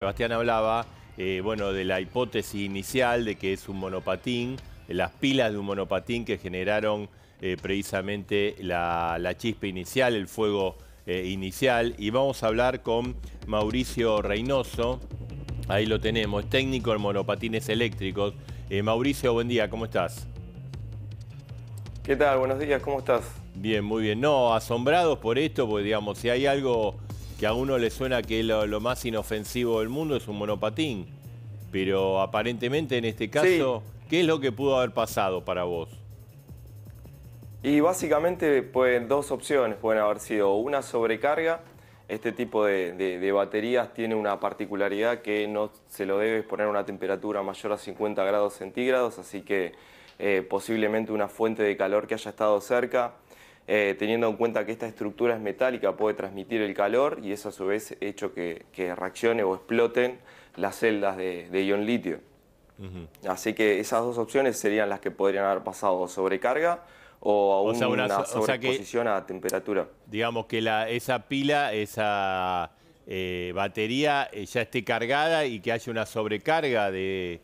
Sebastián hablaba, eh, bueno, de la hipótesis inicial de que es un monopatín, las pilas de un monopatín que generaron eh, precisamente la, chispa inicial, el fuego eh, inicial. Y vamos a hablar con Mauricio Reynoso, ahí lo tenemos, técnico en monopatines eléctricos. Mauricio, buen día, ¿cómo estás? ¿Qué tal? Buenos días, ¿cómo estás? Bien, muy bien. No, asombrados por esto, porque digamos, si hay algo que a uno le suena que lo, lo más inofensivo del mundo es un monopatín, pero aparentemente en este caso, ¿qué es lo que pudo haber pasado para vos? Y básicamente pues, dos opciones pueden haber sido una sobrecarga. Este tipo de, baterías tiene una particularidad que no se lo debe poner a una temperatura mayor a 50 grados centígrados, así que eh, posiblemente una fuente de calor que haya estado cerca eh, teniendo en cuenta que esta estructura es metálica, puede transmitir el calor y eso a su vez hecho que, reaccione o exploten las celdas de, ion litio. Así que esas dos opciones serían las que podrían haber pasado, sobrecarga o a una, a temperatura. Digamos que esa pila, esa eh, batería eh, ya esté cargada y que haya una sobrecarga de,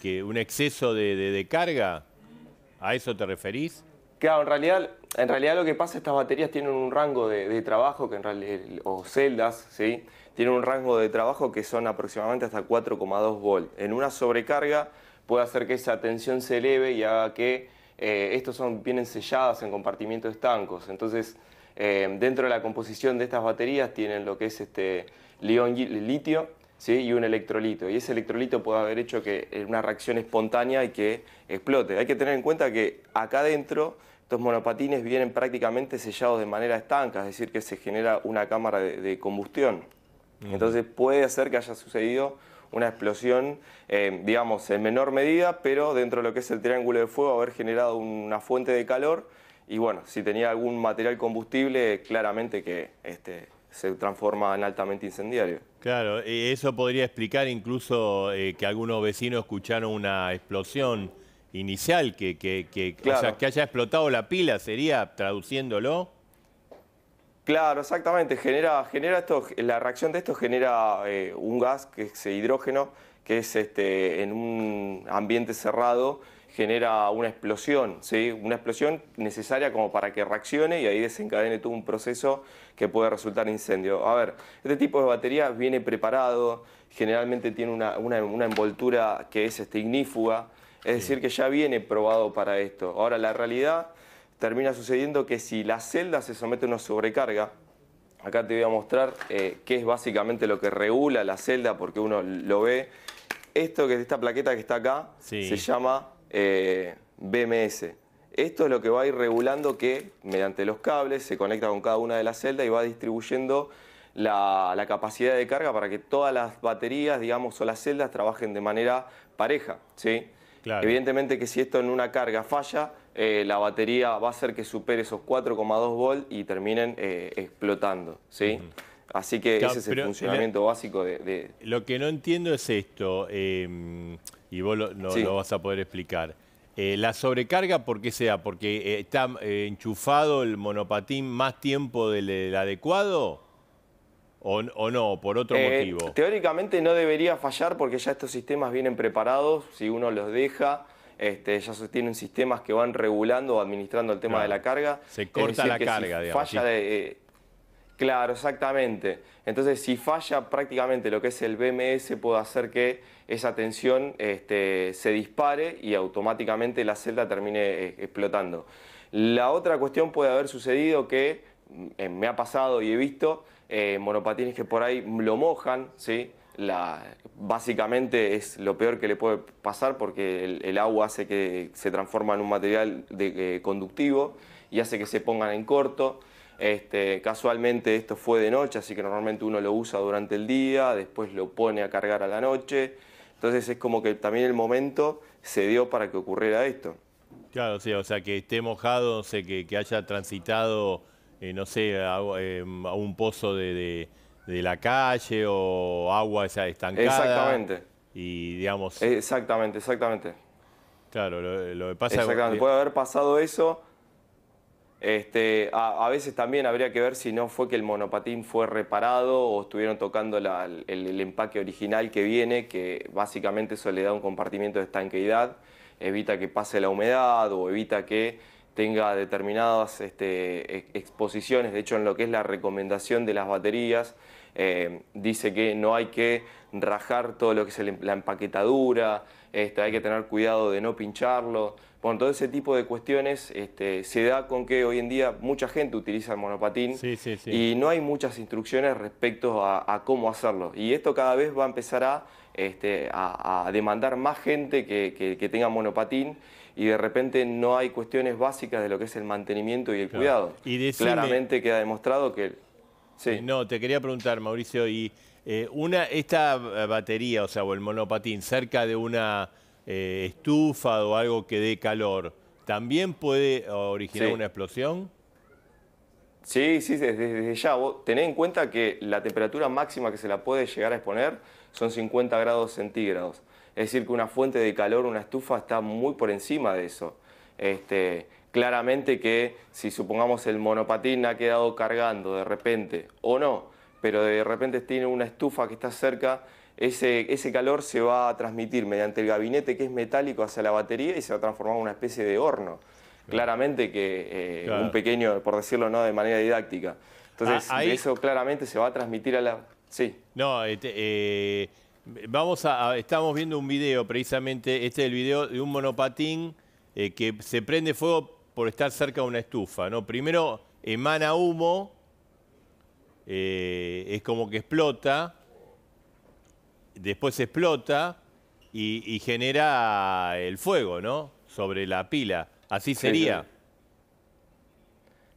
que un exceso de, de, carga. ¿A eso te referís? Claro, en realidad en realidad lo que pasa, es que estas baterías tienen un rango de, trabajo, que en realidad, o celdas, ¿sí? tienen un rango de trabajo que son aproximadamente hasta 4,2 volts. En una sobrecarga puede hacer que esa tensión se eleve y haga que eh, estos son, vienen selladas en compartimientos estancos. Entonces, eh, dentro de la composición de estas baterías tienen lo que es este litio ¿sí? y un electrolito. Y ese electrolito puede haber hecho que eh, una reacción espontánea y que explote. Hay que tener en cuenta que acá adentro estos monopatines vienen prácticamente sellados de manera estanca, es decir, que se genera una cámara de, combustión. Entonces puede ser que haya sucedido una explosión, eh, digamos, en menor medida, pero dentro de lo que es el triángulo de fuego, haber generado una fuente de calor y bueno, si tenía algún material combustible, claramente que este, se transforma en altamente incendiario. Claro, eso podría explicar incluso eh, que algunos vecinos escucharon una explosión inicial, que, que, haya explotado la pila, sería traduciéndolo. Claro, exactamente. Genera, genera esto, la reacción de esto genera eh, un gas que es hidrógeno, que es este, en un ambiente cerrado, genera una explosión, ¿sí? una explosión necesaria como para que reaccione y ahí desencadene todo un proceso que puede resultar incendio. A ver, este tipo de batería viene preparado, generalmente tiene una, envoltura que es este, ignífuga, es decir, que ya viene probado para esto. Ahora, la realidad termina sucediendo que si la celda se somete a una sobrecarga, acá te voy a mostrar eh, qué es básicamente lo que regula la celda, porque uno lo ve. Esto que es esta plaqueta que está acá se llama eh, BMS. Esto es lo que va a ir regulando que mediante los cables se conecta con cada una de las celdas y va distribuyendo la, capacidad de carga para que todas las baterías, digamos, o las celdas trabajen de manera pareja. Evidentemente que si esto en una carga falla, eh, la batería va a hacer que supere esos 4,2 volts y terminen eh, explotando. ¿sí? Así que ese es el funcionamiento básico de, Lo que no entiendo es esto, em, y vos lo, no, vas a poder explicar. Eh, la sobrecarga, ¿por qué sea? ¿Porque está enchufado el monopatín más tiempo del adecuado? O, no, por otro eh, motivo? Teóricamente no debería fallar porque ya estos sistemas vienen preparados, si uno los deja, este, ya tienen sistemas que van regulando o administrando el tema de la carga. Se corta la carga, digamos. Falla de, eh, claro, exactamente. Entonces, si falla prácticamente lo que es el BMS, puede hacer que esa tensión este, se dispare y automáticamente la celda termine eh, explotando. La otra cuestión puede haber sucedido que eh, me ha pasado y he visto eh, monopatines que por ahí lo mojan, ¿sí? básicamente es lo peor que le puede pasar porque el, agua hace que se transforma en un material de, eh, conductivo y hace que se pongan en corto. Este, casualmente esto fue de noche, así que normalmente uno lo usa durante el día, después lo pone a cargar a la noche. Entonces es como que también el momento se dio para que ocurriera esto. Claro, sí, o sea, que esté mojado, o que haya transitado eh, no sé, em, a, un pozo de, la calle o agua esa estancada. Exactamente. Y digamos... Exactamente, exactamente. Claro, lo, que pasa Exactamente, puede haber pasado eso. Este, a, veces también habría que ver si no fue que el monopatín fue reparado o estuvieron tocando el, empaque original que viene, que básicamente eso le da un compartimiento de estanqueidad, evita que pase la humedad o evita que tenga determinadas este, exposiciones, de hecho en lo que es la recomendación de las baterías, eh, dice que no hay que rajar todo lo que es em, la empaquetadura, este, hay que tener cuidado de no pincharlo. Bueno, todo ese tipo de cuestiones este, se da con que hoy en día mucha gente utiliza el monopatín y no hay muchas instrucciones respecto a, cómo hacerlo. Y esto cada vez va a empezar a, demandar más gente que tenga monopatín y de repente no hay cuestiones básicas de lo que es el mantenimiento y el cuidado. Y Claramente queda demostrado que... Sí. Eh, no, te quería preguntar, Mauricio, y eh, una, esta eh, batería, o sea, o el monopatín, cerca de una estufa o algo que dé calor, ¿también puede originar una explosión? Sí, sí, desde, ya. Ten tened en cuenta que la temperatura máxima que se la puede llegar a exponer son 50 grados centígrados. Es decir, que una fuente de calor, una estufa, está muy por encima de eso. Este, claramente que si supongamos el monopatín ha quedado cargando de repente o no, pero de repente tiene una estufa que está cerca, ese, calor se va a transmitir mediante el gabinete que es metálico hacia la batería y se va a transformar en una especie de horno. Claramente que eh, un pequeño, por decirlo no de manera didáctica. Entonces, ah, eso claramente se va a transmitir a la... Sí. No, este. Eh, Vamos a, estamos viendo un video precisamente, este es el video de un monopatín eh, que se prende fuego por estar cerca de una estufa, ¿no? Primero emana humo, eh, es como que explota, después explota y, genera el fuego, ¿no? Sobre la pila, así sería.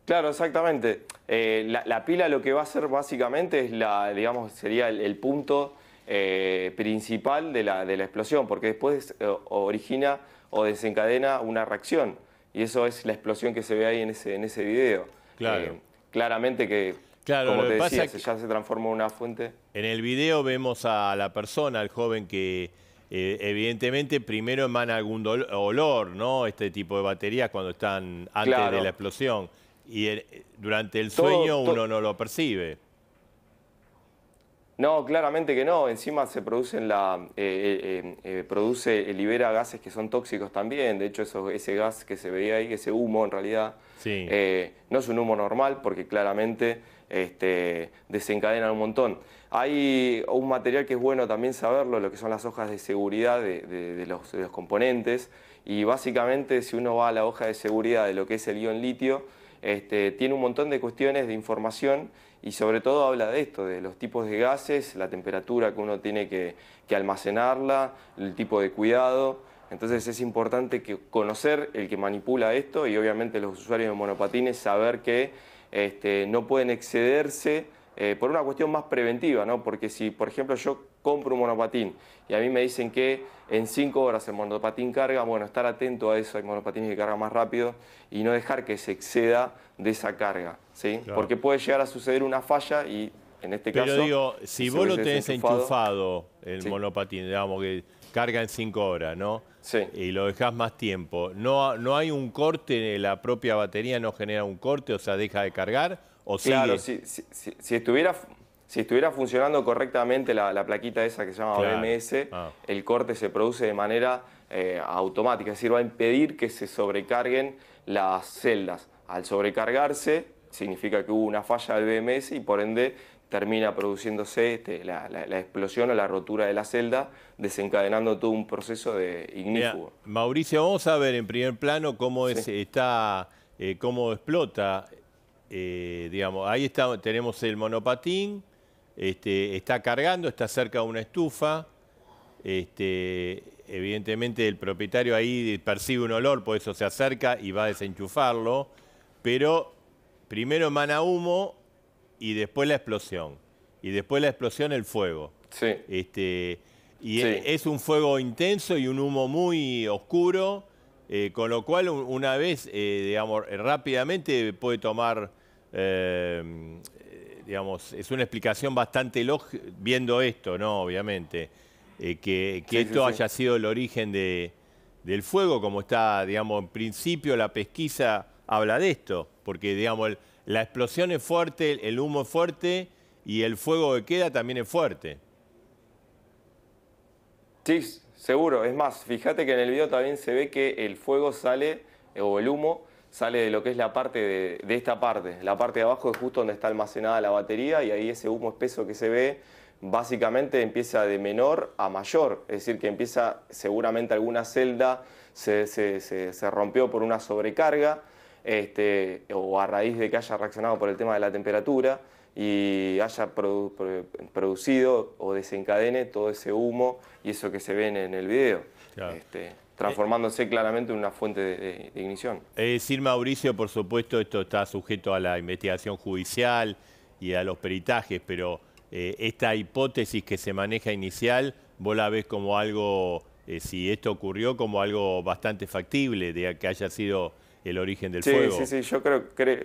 Claro, exactamente. Eh, la, pila lo que va a hacer básicamente es la, digamos, sería el punto eh, principal de la, de la, explosión, porque después eh, origina o desencadena una reacción. Y eso es la explosión que se ve ahí en ese, en ese video. Claro. Eh, claramente que, como decía, ya se transformó en una fuente. En el video vemos a la persona, al joven que... evidentemente, primero emana algún olor, ¿no? Este tipo de baterías cuando están antes de la explosión. Y durante el sueño uno no lo percibe. No, claramente que no. Encima se producen la, eh, eh, eh, produce, libera gases que son tóxicos también. De hecho, eso, ese gas que se veía ahí, ese humo en realidad, no es un humo normal porque claramente este, desencadena un montón. Hay un material que es bueno también saberlo, lo que son las hojas de seguridad de, los, de los componentes. Y básicamente, si uno va a la hoja de seguridad de lo que es el ion litio, este, tiene un montón de cuestiones de información y sobre todo habla de esto, de los tipos de gases, la temperatura que uno tiene que, almacenarla, el tipo de cuidado. Entonces es importante que conocer el que manipula esto y obviamente los usuarios de monopatines saber que este, no pueden excederse eh, por una cuestión más preventiva, ¿no? Porque si, por ejemplo, yo compro un monopatín y a mí me dicen que en 5 horas el monopatín carga, bueno, estar atento a eso, hay monopatines que cargan más rápido y no dejar que se exceda de esa carga, ¿sí? Porque puede llegar a suceder una falla y en este caso... Pero digo, si vos lo tenés enchufado, el monopatín, digamos que carga en 5 horas, ¿no? Sí. Y lo dejas más tiempo, ¿no, no hay un corte, la propia batería no genera un corte, o sea, deja de cargar ¿O claro, Si, estuviera, funcionando correctamente la, plaquita esa que se llama BMS, ah. el corte se produce de manera eh, automática, es decir, va a impedir que se sobrecarguen las celdas. Al sobrecargarse, significa que hubo una falla del BMS y por ende termina produciéndose este, la, explosión o la rotura de la celda, desencadenando todo un proceso de ignífugo. Mauricio, vamos a ver en primer plano cómo, está, eh, cómo explota eh, digamos, ahí tenemos el monopatín, este, está cargando, está cerca de una estufa, este, evidentemente el propietario ahí percibe un olor, por eso se acerca y va a desenchufarlo, pero primero emana humo y después la explosión, y después la explosión el fuego. Este, y es un fuego intenso y un humo muy oscuro eh, con lo cual, una vez, eh, digamos, rápidamente puede tomar, eh, digamos, es una explicación bastante lógica, viendo esto, ¿no? Obviamente, que, esto haya sido el origen del fuego, como está, digamos, en principio la pesquisa habla de esto, porque, digamos, la explosión es fuerte, el humo es fuerte y el fuego que queda también es fuerte. Sí, Seguro, es más, fíjate que en el video también se ve que el fuego sale, o el humo, sale de lo que es la parte de, esta parte. La parte de abajo es justo donde está almacenada la batería y ahí ese humo espeso que se ve básicamente empieza de menor a mayor, es decir, que empieza seguramente alguna celda se, se, se rompió por una sobrecarga este, o a raíz de que haya reaccionado por el tema de la temperatura y haya producido o desencadene todo ese humo y eso que se ve en el video. Este, transformándose claramente en una fuente de, ignición. Es eh, decir, Mauricio, por supuesto, esto está sujeto a la investigación judicial y a los peritajes, pero eh, esta hipótesis que se maneja inicial, vos la ves como algo, eh, si esto ocurrió, como algo bastante factible de que haya sido el origen del fuego. Sí, sí, yo creo, creo,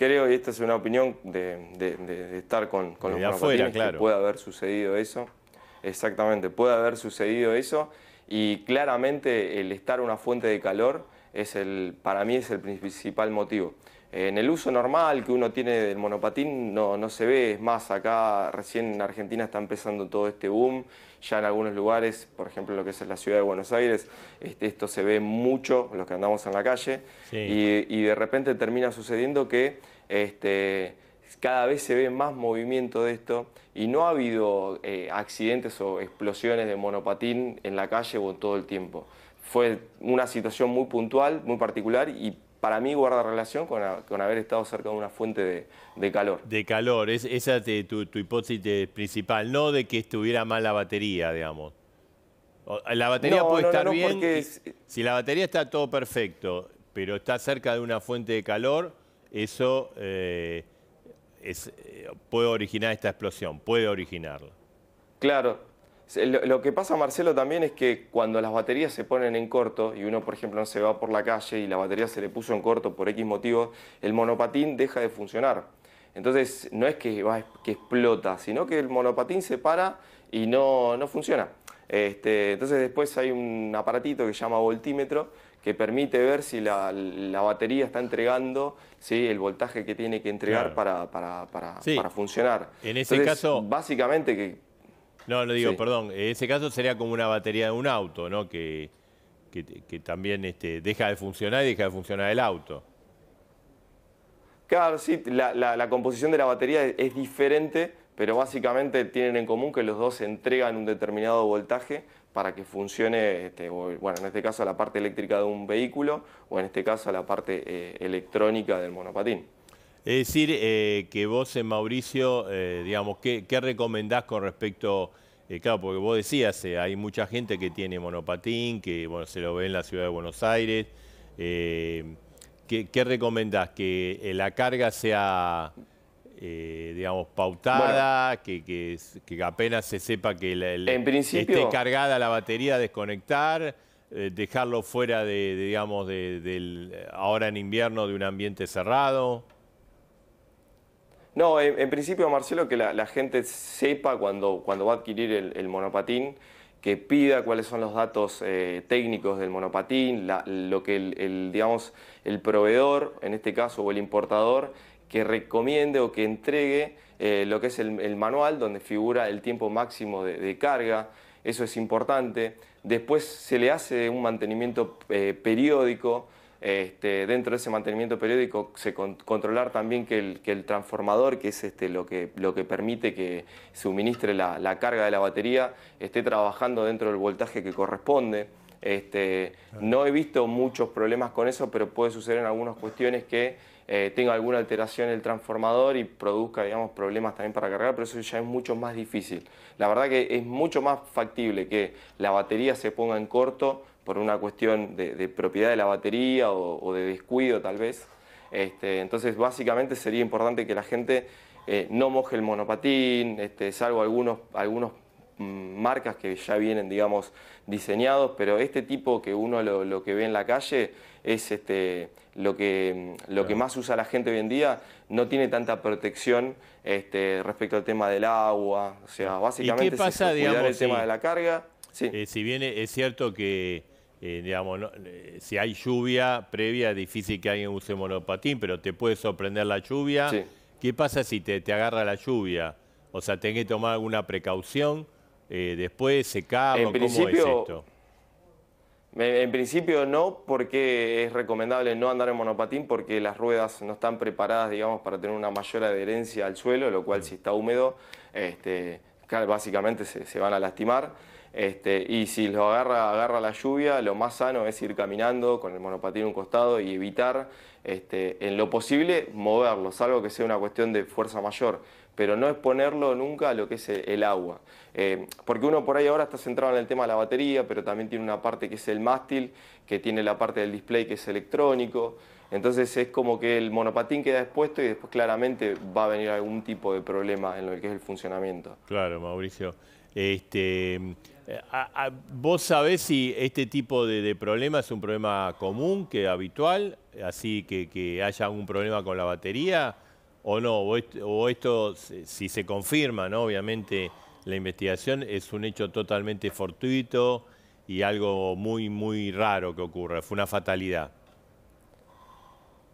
creo, y esta es una opinión de, estar con, los afuera, que puede haber sucedido eso. Exactamente, puede haber sucedido eso. Y claramente el estar una fuente de calor es el, para mí es el principal motivo. En el uso normal que uno tiene del monopatín no, no se ve, es más, acá recién en Argentina está empezando todo este boom, ya en algunos lugares, por ejemplo lo que es la ciudad de Buenos Aires, este, esto se ve mucho, los que andamos en la calle, y, de repente termina sucediendo que este, cada vez se ve más movimiento de esto y no ha habido eh, accidentes o explosiones de monopatín en la calle o todo el tiempo. Fue una situación muy puntual, muy particular y para mí guarda relación con, haber estado cerca de una fuente de, calor. De calor, es, esa es tu, hipótesis principal, no de que estuviera mal la batería, digamos. La batería puede estar bien. Si la batería está todo perfecto, pero está cerca de una fuente de calor, eso eh, eh, puede originar esta explosión, puede originarla. Claro, lo que pasa, Marcelo, también es que cuando las baterías se ponen en corto y uno, por ejemplo, no se va por la calle y la batería se le puso en corto por X motivo, el monopatín deja de funcionar. Entonces, no es que, que explota, sino que el monopatín se para y no, no funciona. Este, entonces, después hay un aparatito que se llama voltímetro que permite ver si la, batería está entregando el voltaje que tiene que entregar para, funcionar. En ese caso. Básicamente que no, no digo, perdón. En ese caso sería como una batería de un auto, ¿no? Que, que, también este, deja de funcionar y deja de funcionar el auto. Claro, sí, la, la, composición de la batería es, diferente, pero básicamente tienen en común que los dos entregan un determinado voltaje para que funcione, este, bueno, en este caso la parte eléctrica de un vehículo o en este caso la parte eh, electrónica del monopatín. Es decir, eh, que vos, en eh, Mauricio, eh, digamos, ¿qué, recomendás con respecto, claro, porque vos decías, hay mucha gente que tiene monopatín, que bueno, se lo ve en la ciudad de Buenos Aires. ¿qué, recomendás? ¿Que la carga sea, digamos, pautada, que, apenas se sepa que esté cargada la batería, desconectar? dejarlo fuera de, digamos, de, ahora en invierno de un ambiente cerrado. No, en, principio, Marcelo, que la, gente sepa cuando, va a adquirir el, monopatín, que pida cuáles son los datos eh, técnicos del monopatín, lo que el, digamos, el proveedor, en este caso, o el importador, que recomiende o que entregue eh, lo que es el, manual, donde figura el tiempo máximo de, carga, eso es importante. Después se le hace un mantenimiento eh, periódico este, dentro de ese mantenimiento periódico, se controlar también que el, transformador, que es este, lo, que, lo que permite que suministre la, carga de la batería, esté trabajando dentro del voltaje que corresponde. Este, no he visto muchos problemas con eso, pero puede suceder en algunas cuestiones que eh, tenga alguna alteración el transformador y produzca problemas también para cargar, pero eso ya es mucho más difícil. La verdad que es mucho más factible que la batería se ponga en corto por una cuestión de, propiedad de la batería o, de descuido tal vez. Este, entonces básicamente sería importante que la gente eh, no moje el monopatín, este, salvo algunos, algunos mm, marcas que ya vienen, digamos, diseñados, pero este tipo que uno lo, que ve en la calle es este, lo, que, mm, lo que más usa la gente hoy en día, no tiene tanta protección este, respecto al tema del agua, o sea, básicamente ¿Y qué pasa, el tema de la carga. Eh, si bien es cierto que eh, digamos, eh, si hay lluvia previa, es difícil que alguien use monopatín, pero te puede sorprender la lluvia. ¿Qué pasa si te, agarra la lluvia? O sea, tenés que tomar alguna precaución, eh, después secado? ¿cómo es esto? En principio no, porque es recomendable no andar en monopatín porque las ruedas no están preparadas, digamos, para tener una mayor adherencia al suelo, lo cual mm. si está húmedo, este, básicamente se, se van a lastimar. Este, y si lo agarra, agarra la lluvia, lo más sano es ir caminando con el monopatín a un costado y evitar este, en lo posible moverlo, salvo que sea una cuestión de fuerza mayor. Pero no exponerlo nunca a lo que es el agua. Eh, porque uno por ahí ahora está centrado en el tema de la batería, pero también tiene una parte que es el mástil, que tiene la parte del display que es electrónico. Entonces es como que el monopatín queda expuesto y después claramente va a venir algún tipo de problema en lo que es el funcionamiento. Claro, Mauricio. Este, eh, ¿Vos sabés si este tipo de, problema es un problema común, que habitual, así que, haya un problema con la batería o no? O, esto, si se confirma, ¿no? obviamente la investigación es un hecho totalmente fortuito y algo muy, muy raro que ocurra, fue una fatalidad.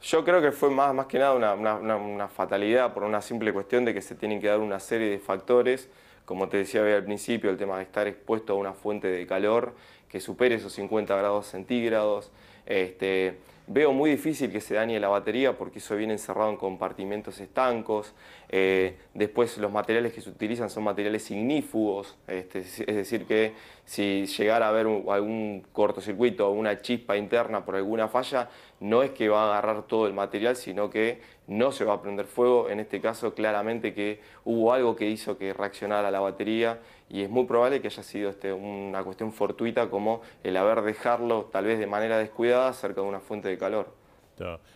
Yo creo que fue más, más que nada una fatalidad por una simple cuestión de que se tienen que dar una serie de factores como te decía al principio, el tema de estar expuesto a una fuente de calor que supere esos 50 grados centígrados. Este, veo muy difícil que se dañe la batería porque eso viene encerrado en compartimentos estancos. Eh, después los materiales que se utilizan son materiales ignífugos, este, es decir que si llegara a haber algún cortocircuito o una chispa interna por alguna falla, no es que va a agarrar todo el material, sino que no se va a prender fuego. En este caso, claramente que hubo algo que hizo que reaccionara la batería y es muy probable que haya sido este, una cuestión fortuita como el haber dejarlo, tal vez de manera descuidada, cerca de una fuente de calor.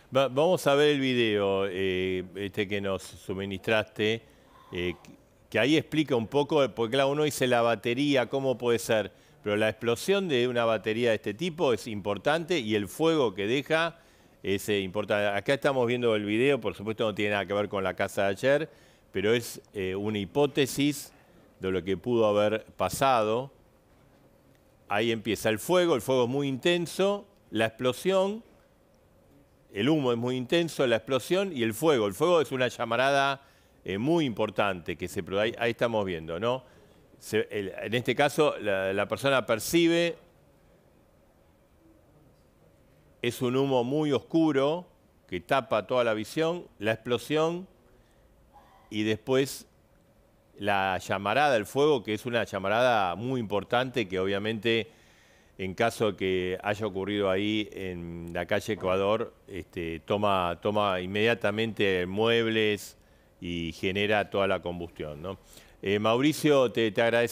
vamos a ver el video eh, este que nos suministraste, eh, que ahí explica un poco, porque claro, uno dice la batería, cómo puede ser pero la explosión de una batería de este tipo es importante y el fuego que deja es eh, importante. Acá estamos viendo el video, por supuesto no tiene nada que ver con la casa de ayer, pero es eh, una hipótesis de lo que pudo haber pasado. Ahí empieza el fuego, el fuego es muy intenso, la explosión, el humo es muy intenso, la explosión y el fuego. El fuego es una llamarada eh, muy importante que se... ahí estamos viendo, ¿no? en este caso, la, persona percibe, es un humo muy oscuro que tapa toda la visión, la explosión y después la llamarada, el fuego, que es una llamarada muy importante que obviamente en caso que haya ocurrido ahí en la calle Ecuador, este, toma, toma inmediatamente muebles y genera toda la combustión. ¿no? Eh, Mauricio, te, te